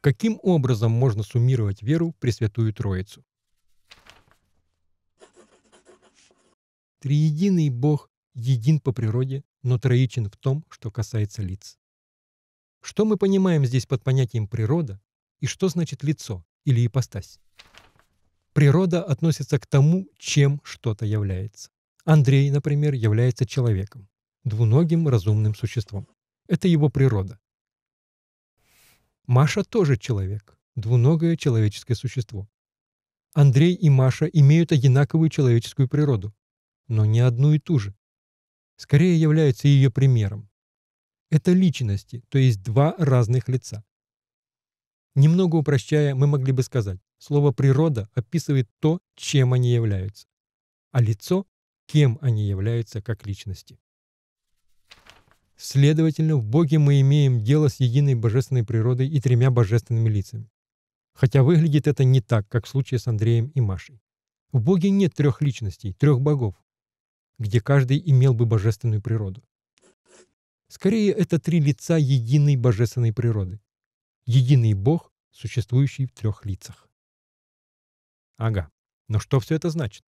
Каким образом можно суммировать веру в Пресвятую Троицу? Триединый Бог един по природе, но троичен в том, что касается лиц. Что мы понимаем здесь под понятием «природа» и что значит «лицо» или «ипостась»? Природа относится к тому, чем что-то является. Андрей, например, является человеком, двуногим разумным существом. Это его природа. Маша тоже человек, двуногое человеческое существо. Андрей и Маша имеют одинаковую человеческую природу, но не одну и ту же. Скорее являются ее примером. Это личности, то есть два разных лица. Немного упрощая, мы могли бы сказать, слово «природа» описывает то, чем они являются, а лицо – кем они являются как личности. Следовательно, в Боге мы имеем дело с единой божественной природой и тремя божественными лицами. Хотя выглядит это не так, как в случае с Андреем и Машей. В Боге нет трех личностей, трех богов, где каждый имел бы божественную природу. Скорее, это три лица единой божественной природы. Единый Бог, существующий в трех лицах. Ага, но что все это значит?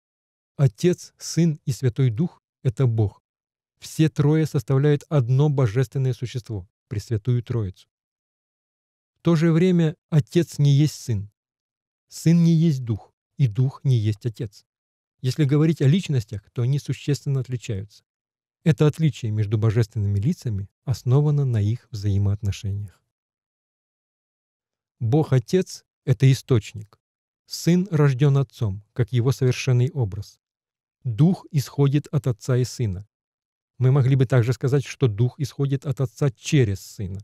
Отец, Сын и Святой Дух — это Бог. Все трое составляют одно божественное существо — Пресвятую Троицу. В то же время Отец не есть Сын. Сын не есть Дух, и Дух не есть Отец. Если говорить о личностях, то они существенно отличаются. Это отличие между божественными лицами основано на их взаимоотношениях. Бог-Отец — это источник. Сын рожден Отцом, как его совершенный образ. Дух исходит от Отца и Сына. Мы могли бы также сказать, что Дух исходит от Отца через Сына.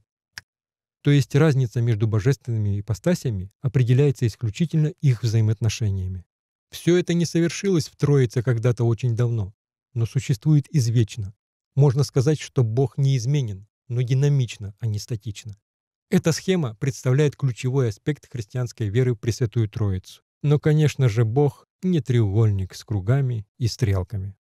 То есть разница между божественными ипостасями определяется исключительно их взаимоотношениями. Все это не совершилось в Троице когда-то очень давно, но существует извечно. Можно сказать, что Бог неизменен, но динамично, а не статично. Эта схема представляет ключевой аспект христианской веры в Пресвятую Троицу. Но, конечно же, Бог не треугольник с кругами и стрелками.